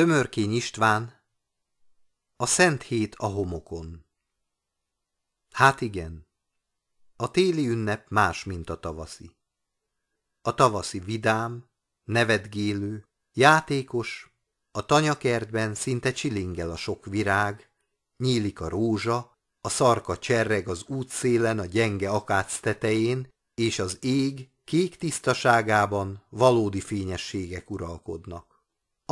Tömörkény István A Szent Hét a homokon Hát igen, a téli ünnep más, mint a tavaszi. A tavaszi vidám, nevetgélő, játékos, a tanyakertben szinte csilingel a sok virág, nyílik a rózsa, a szarka cserreg az útszélen a gyenge akác tetején, és az ég kék tisztaságában valódi fényességek uralkodnak.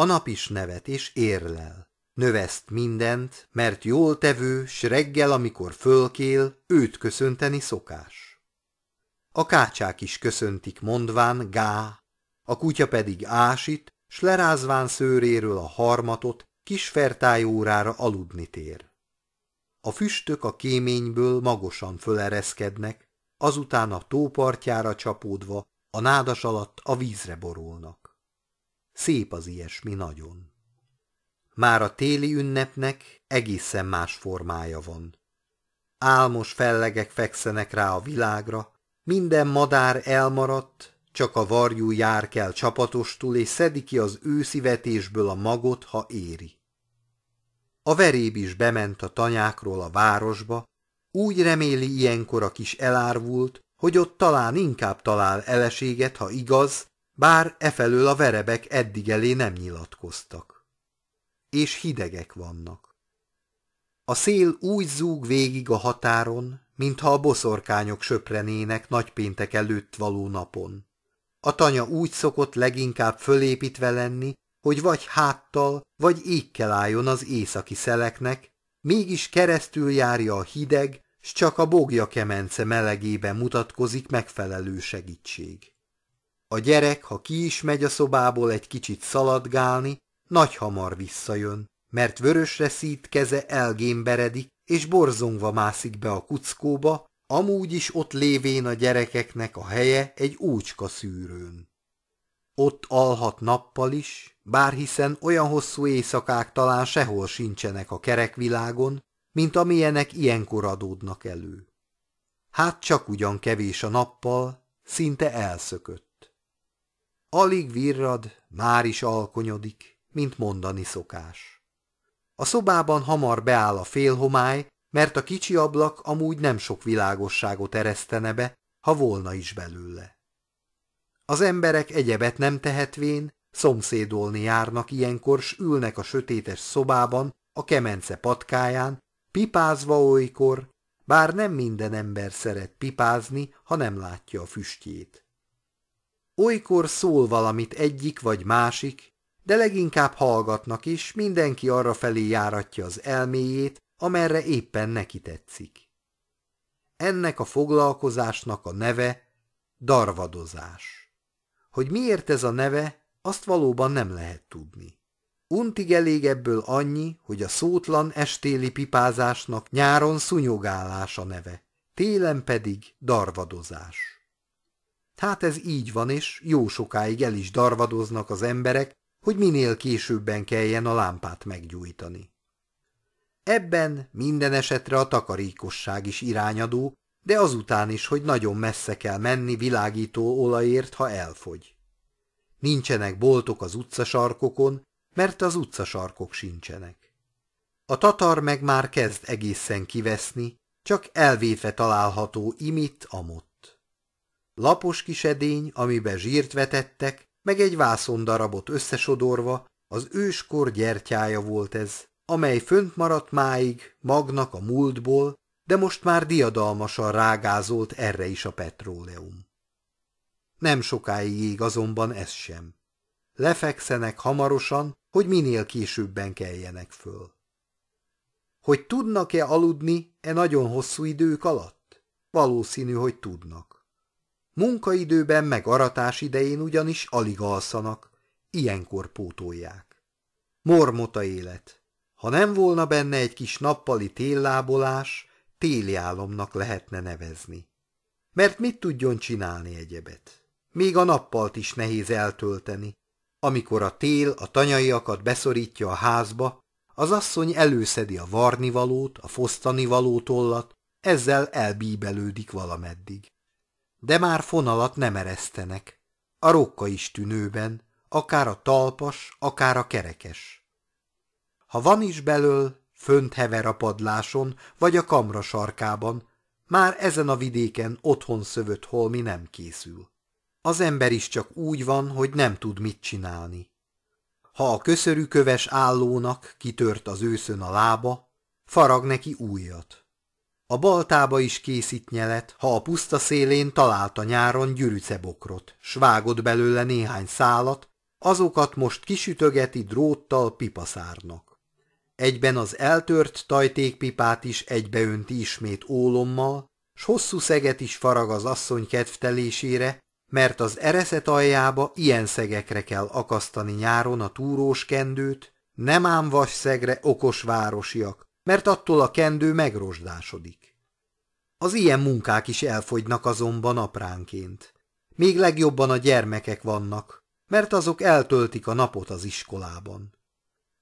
A nap is nevet és érlel. Növeszt mindent, mert jól tevő, s reggel, amikor fölkél, őt köszönteni szokás. A kácsák is köszöntik mondván gá, a kutya pedig ásít, s lerázván szőréről a harmatot, kis fertájórára aludni tér. A füstök a kéményből magosan fölereszkednek, azután a tópartjára csapódva, a nádas alatt a vízre borulnak. Szép az ilyesmi nagyon. Már a téli ünnepnek egészen más formája van. Álmos fellegek fekszenek rá a világra, minden madár elmaradt, csak a varjú jár kell csapatostul, és szedi ki az őszivetésből a magot, ha éri. A veréb is bement a tanyákról a városba, úgy reméli ilyenkor a kis elárvult, hogy ott talán inkább talál eleséget, ha igaz, bár efelől a verebek eddig elé nem nyilatkoztak. És hidegek vannak. A szél úgy zúg végig a határon, mintha a boszorkányok söprenének nagypéntek előtt való napon. A tanya úgy szokott leginkább fölépítve lenni, hogy vagy háttal, vagy így álljon az északi szeleknek, mégis keresztül járja a hideg, s csak a bogja kemence melegében mutatkozik megfelelő segítség. A gyerek, ha ki is megy a szobából egy kicsit szaladgálni, nagy hamar visszajön, mert vörösre szít keze elgémberedik, és borzongva mászik be a kuckóba, amúgy is ott lévén a gyerekeknek a helye egy úcska szűrőn. Ott alhat nappal is, bár hiszen olyan hosszú éjszakák talán sehol sincsenek a kerekvilágon, mint amilyenek ilyenkor adódnak elő. Hát csak ugyan kevés a nappal, szinte elszökött. Alig virrad, már is alkonyodik, mint mondani szokás. A szobában hamar beáll a félhomály, mert a kicsi ablak amúgy nem sok világosságot eresztene be, ha volna is belőle. Az emberek egyebet nem tehetvén, szomszédolni járnak ilyenkor, s ülnek a sötétes szobában, a kemence patkáján, pipázva olykor, bár nem minden ember szeret pipázni, ha nem látja a füstjét. Olykor szól valamit egyik vagy másik, de leginkább hallgatnak is, mindenki arra felé járatja az elméjét, amerre éppen neki tetszik. Ennek a foglalkozásnak a neve darvadozás. Hogy miért ez a neve, azt valóban nem lehet tudni. Untig elég ebből annyi, hogy a szótlan estéli pipázásnak nyáron szunyogálása neve, télen pedig darvadozás. Hát ez így van, és jó sokáig el is darvadoznak az emberek, hogy minél későbben kelljen a lámpát meggyújtani. Ebben minden esetre a takarékosság is irányadó, de azután is, hogy nagyon messze kell menni világító olajért, ha elfogy. Nincsenek boltok az utcasarkokon, mert az utcasarkok sincsenek. A tatar meg már kezd egészen kiveszni, csak elvéve található imit-amot lapos kis edény, amibe zsírt vetettek, meg egy vászon darabot összesodorva, az őskor gyertyája volt ez, amely fönt maradt máig, magnak a múltból, de most már diadalmasan rágázolt erre is a petróleum. Nem sokáig ég azonban ez sem. Lefekszenek hamarosan, hogy minél későbben keljenek föl. Hogy tudnak-e aludni e nagyon hosszú idők alatt? Valószínű, hogy tudnak. Munkaidőben meg aratás idején ugyanis alig alszanak, ilyenkor pótolják. Mormota élet. Ha nem volna benne egy kis nappali téllábolás, téli álomnak lehetne nevezni. Mert mit tudjon csinálni egyebet? Még a nappalt is nehéz eltölteni. Amikor a tél a tanyaiakat beszorítja a házba, az asszony előszedi a varnivalót, a fosztanivaló tollat, ezzel elbíbelődik valameddig de már fonalat nem eresztenek. A rokka is tűnőben, akár a talpas, akár a kerekes. Ha van is belől, fönt hever a padláson, vagy a kamra sarkában, már ezen a vidéken otthon szövött holmi nem készül. Az ember is csak úgy van, hogy nem tud mit csinálni. Ha a köszörű köves állónak kitört az őszön a lába, farag neki újat. A baltába is készít nyelet, ha a puszta szélén találta nyáron gyűrűcebokrot, s vágott belőle néhány szálat, azokat most kisütögeti dróttal pipaszárnak. Egyben az eltört tajtékpipát is egybeönti ismét ólommal, s hosszú szeget is farag az asszony kedvtelésére, mert az ereszet aljába ilyen szegekre kell akasztani nyáron a túrós kendőt, nem ám szegre okos városiak, mert attól a kendő megrosdásodik. Az ilyen munkák is elfogynak azonban apránként. Még legjobban a gyermekek vannak, mert azok eltöltik a napot az iskolában.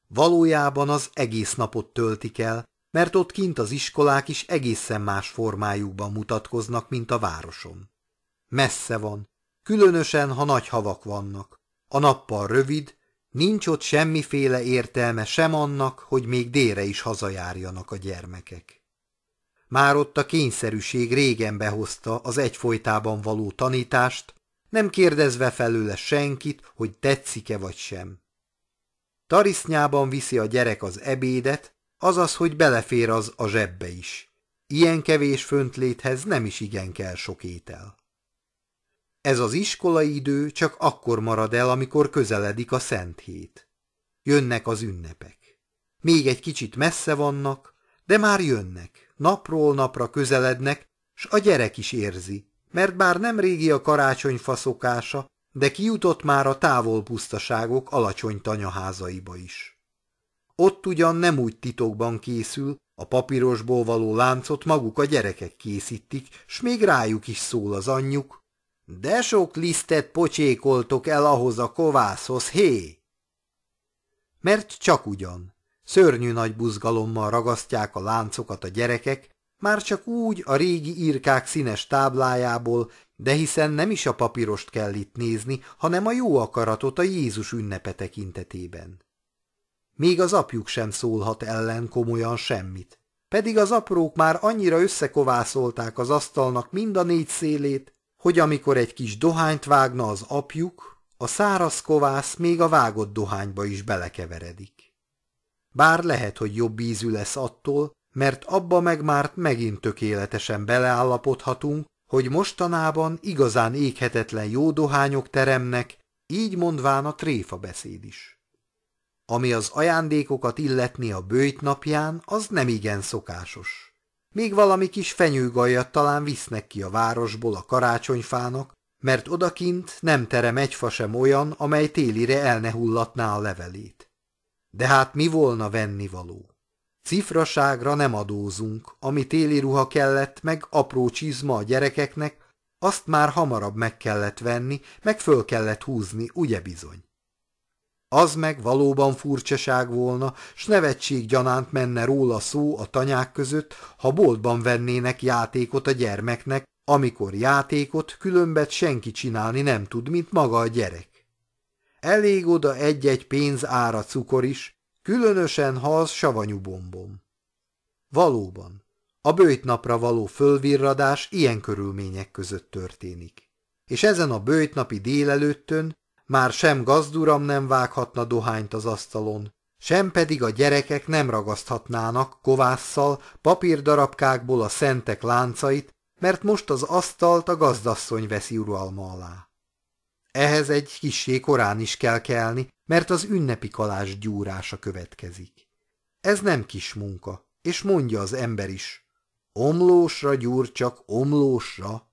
Valójában az egész napot töltik el, mert ott kint az iskolák is egészen más formájukban mutatkoznak, mint a városon. Messze van, különösen, ha nagy havak vannak. A nappal rövid, Nincs ott semmiféle értelme sem annak, hogy még délre is hazajárjanak a gyermekek. Már ott a kényszerűség régen behozta az egyfolytában való tanítást, nem kérdezve felőle senkit, hogy tetszik-e vagy sem. Tarisznyában viszi a gyerek az ebédet, azaz, hogy belefér az a zsebbe is. Ilyen kevés föntléthez nem is igen kell sok étel. Ez az iskolai idő csak akkor marad el, amikor közeledik a szent hét. Jönnek az ünnepek. Még egy kicsit messze vannak, de már jönnek, napról napra közelednek, s a gyerek is érzi, mert bár nem régi a karácsony faszokása, de kijutott már a távol pusztaságok alacsony tanyaházaiba is. Ott ugyan nem úgy titokban készül, a papírosból való láncot maguk a gyerekek készítik, s még rájuk is szól az anyjuk, de sok lisztet pocsékoltok el ahhoz a kovászhoz, hé! Mert csak ugyan. Szörnyű nagy buzgalommal ragasztják a láncokat a gyerekek, már csak úgy a régi írkák színes táblájából, de hiszen nem is a papírost kell itt nézni, hanem a jó akaratot a Jézus ünnepe tekintetében. Még az apjuk sem szólhat ellen komolyan semmit, pedig az aprók már annyira összekovászolták az asztalnak mind a négy szélét, hogy amikor egy kis dohányt vágna az apjuk, a száraz kovász még a vágott dohányba is belekeveredik. Bár lehet, hogy jobb ízű lesz attól, mert abba meg már megint tökéletesen beleállapodhatunk, hogy mostanában igazán éghetetlen jó dohányok teremnek, így mondván a tréfa beszéd is. Ami az ajándékokat illetni a bőjt napján, az nem igen szokásos. Még valami kis fenyőgajat talán visznek ki a városból a karácsonyfának, mert odakint nem terem egy fa sem olyan, amely télire el ne hullatná a levelét. De hát mi volna vennivaló? Cifraságra nem adózunk, ami téli ruha kellett, meg apró csizma a gyerekeknek, azt már hamarabb meg kellett venni, meg föl kellett húzni, ugye bizony. Az meg valóban furcsaság volna, s nevetség gyanánt menne róla szó a tanyák között, ha boltban vennének játékot a gyermeknek, amikor játékot különbet senki csinálni nem tud, mint maga a gyerek. Elég oda egy-egy pénz ára cukor is, különösen ha az savanyú bombom. Valóban, a bőjtnapra való fölvirradás ilyen körülmények között történik. És ezen a bőjtnapi délelőttön már sem gazduram nem vághatna dohányt az asztalon, sem pedig a gyerekek nem ragaszthatnának kovásszal papírdarabkákból a szentek láncait, mert most az asztalt a gazdasszony veszi uralma alá. Ehhez egy kissé korán is kell kelni, mert az ünnepi kalás gyúrása következik. Ez nem kis munka, és mondja az ember is, omlósra gyúr csak omlósra.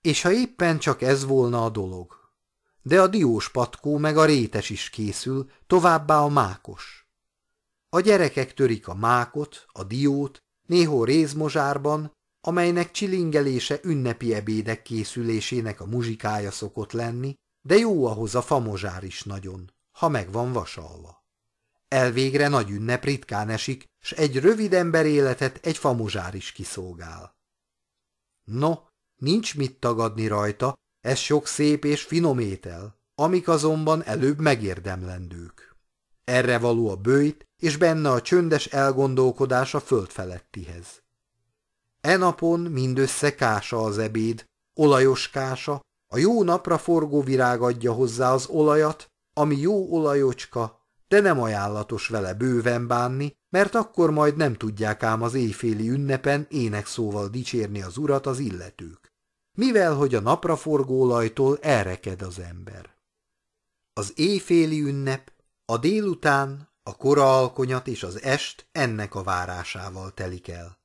És ha éppen csak ez volna a dolog, de a diós patkó meg a rétes is készül, továbbá a mákos. A gyerekek törik a mákot, a diót, néhol rézmozsárban, amelynek csilingelése ünnepi ebédek készülésének a muzsikája szokott lenni, de jó ahhoz a famozsár is nagyon, ha megvan vasalva. Elvégre nagy ünnep ritkán esik, s egy rövid ember életet egy famozsár is kiszolgál. No, nincs mit tagadni rajta, ez sok szép és finom étel, amik azonban előbb megérdemlendők. Erre való a bőjt, és benne a csöndes elgondolkodás a föld felettihez. E napon mindössze kása az ebéd, olajos kása, a jó napra forgó virág adja hozzá az olajat, ami jó olajocska, de nem ajánlatos vele bőven bánni, mert akkor majd nem tudják ám az éjféli ünnepen énekszóval dicsérni az urat az illetők mivel hogy a napraforgólajtól elreked az ember. Az éjféli ünnep, a délután, a kora alkonyat és az est ennek a várásával telik el.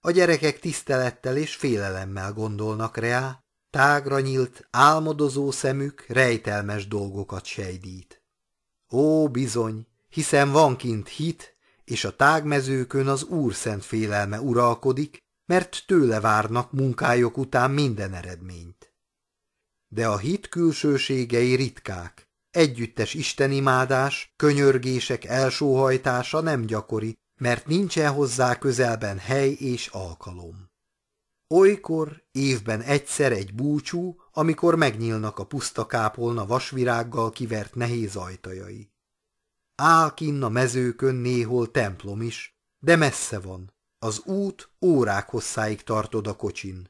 A gyerekek tisztelettel és félelemmel gondolnak rá, tágra nyílt, álmodozó szemük rejtelmes dolgokat sejdít. Ó, bizony, hiszen van kint hit, és a tágmezőkön az Úr szent félelme uralkodik, mert tőle várnak munkájuk után minden eredményt. De a hit külsőségei ritkák, együttes istenimádás, könyörgések elsóhajtása nem gyakori, mert nincsen hozzá közelben hely és alkalom. Olykor évben egyszer egy búcsú, amikor megnyílnak a puszta kápolna vasvirággal kivert nehéz ajtajai. Áll kinn a mezőkön néhol templom is, de messze van, az út órák hosszáig tartod a kocsin.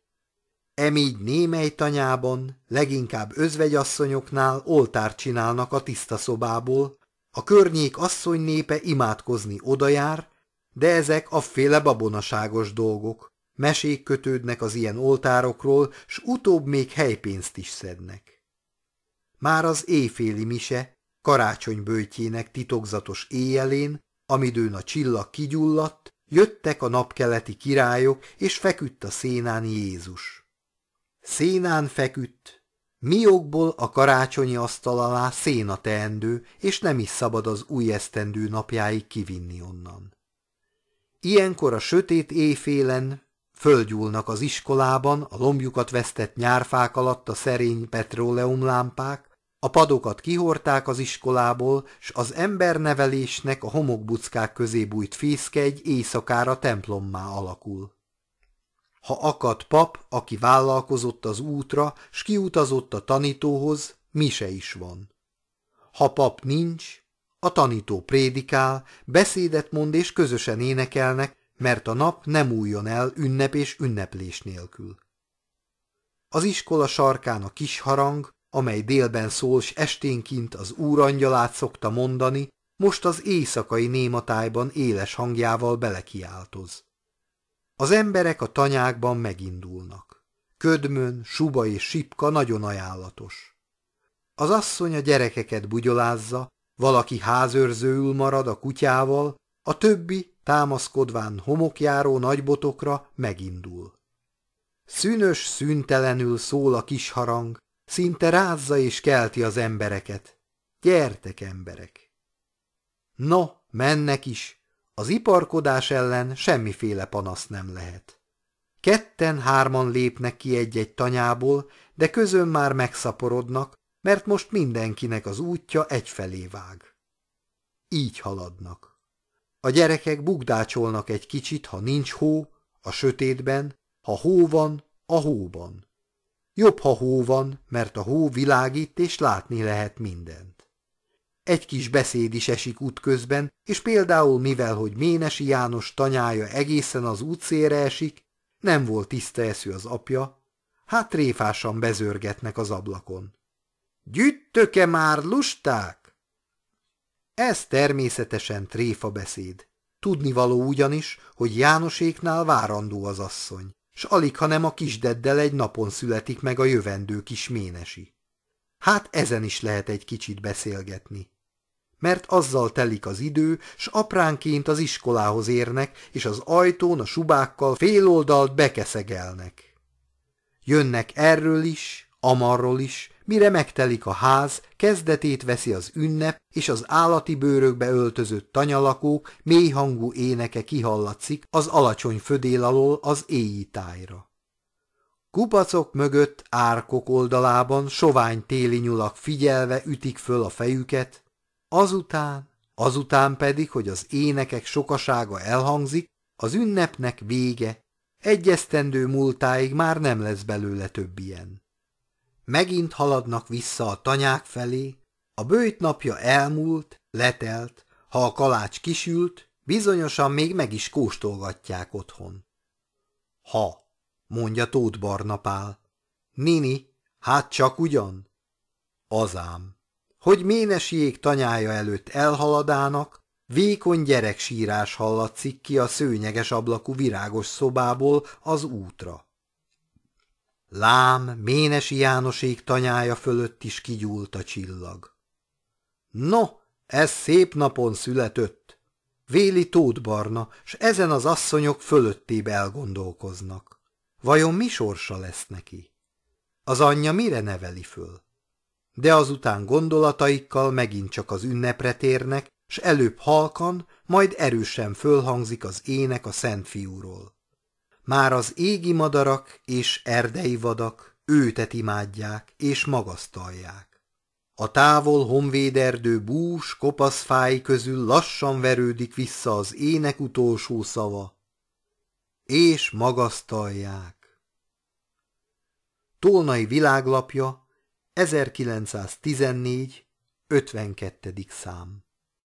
Emígy némely tanyában, leginkább özvegyasszonyoknál oltárt csinálnak a tiszta szobából, a környék asszony népe imádkozni odajár, de ezek féle babonaságos dolgok. Mesék kötődnek az ilyen oltárokról, s utóbb még helypénzt is szednek. Már az éjféli mise, karácsonybőjtjének titokzatos éjjelén, amidőn a csillag kigyulladt, Jöttek a napkeleti királyok, és feküdt a szénán Jézus. Szénán feküdt, miokból a karácsonyi asztal alá széna teendő, és nem is szabad az új esztendő napjáig kivinni onnan. Ilyenkor a sötét éjfélen földgyúlnak az iskolában a lombjukat vesztett nyárfák alatt a szerény petróleumlámpák, a padokat kihorták az iskolából, s az embernevelésnek a homokbuckák közé bújt fészke egy éjszakára templommá alakul. Ha akadt pap, aki vállalkozott az útra, s kiutazott a tanítóhoz, mise is van. Ha pap nincs, a tanító prédikál, beszédet mond és közösen énekelnek, mert a nap nem újjon el ünnep és ünneplés nélkül. Az iskola sarkán a kis harang, amely délben szól, s esténként az úrangyalát szokta mondani, most az éjszakai nématájban éles hangjával belekiáltoz. Az emberek a tanyákban megindulnak. Ködmön, suba és sipka nagyon ajánlatos. Az asszony a gyerekeket bugyolázza, valaki házőrzőül marad a kutyával, a többi, támaszkodván homokjáró nagybotokra megindul. Szűnös szüntelenül szól a kis harang, Szinte rázza és kelti az embereket. Gyertek, emberek! No, mennek is! Az iparkodás ellen semmiféle panasz nem lehet. Ketten-hárman lépnek ki egy-egy tanyából, de közön már megszaporodnak, mert most mindenkinek az útja egyfelé vág. Így haladnak. A gyerekek bugdácsolnak egy kicsit, ha nincs hó, a sötétben, ha hó van, a hóban. Jobb, ha hó van, mert a hó világít és látni lehet mindent. Egy kis beszéd is esik útközben, és például mivel, hogy Ménesi János tanyája egészen az útszére esik, nem volt tiszta eszű az apja, hát tréfásan bezörgetnek az ablakon. Gyüttöke már lusták? Ez természetesen tréfa beszéd. Tudnivaló ugyanis, hogy Jánoséknál várandó az asszony s alig, hanem a kisdeddel egy napon születik meg a jövendő kis ménesi. Hát ezen is lehet egy kicsit beszélgetni. Mert azzal telik az idő, s apránként az iskolához érnek, és az ajtón a subákkal féloldalt bekeszegelnek. Jönnek erről is, Amarról is, mire megtelik a ház, kezdetét veszi az ünnep, és az állati bőrökbe öltözött tanyalakók mélyhangú éneke kihallatszik az alacsony födél alól az éjjtájra. tájra. Kupacok mögött árkok oldalában sovány téli nyulak figyelve ütik föl a fejüket, azután, azután pedig, hogy az énekek sokasága elhangzik, az ünnepnek vége, egyesztendő múltáig már nem lesz belőle több ilyen. Megint haladnak vissza a tanyák felé, a bőjt napja elmúlt, letelt, ha a kalács kisült, bizonyosan még meg is kóstolgatják otthon. Ha, mondja Tóth Barnapál. Nini, hát csak ugyan? Azám, hogy ménesiék tanyája előtt elhaladának, vékony gyerek sírás hallatszik ki a szőnyeges ablakú virágos szobából az útra. Lám, Ménesi Jánosék tanyája fölött is kigyúlt a csillag. No, ez szép napon születött. Véli Barna, s ezen az asszonyok fölöttébe elgondolkoznak. Vajon mi sorsa lesz neki? Az anyja mire neveli föl? De azután gondolataikkal megint csak az ünnepre térnek, s előbb halkan, majd erősen fölhangzik az ének a szent fiúról. Már az égi madarak és erdei vadak őtet imádják és magasztalják. A távol honvéderdő bús, kopasz fái közül lassan verődik vissza az ének utolsó szava. És magasztalják. Tolnai világlapja 1914. 52. szám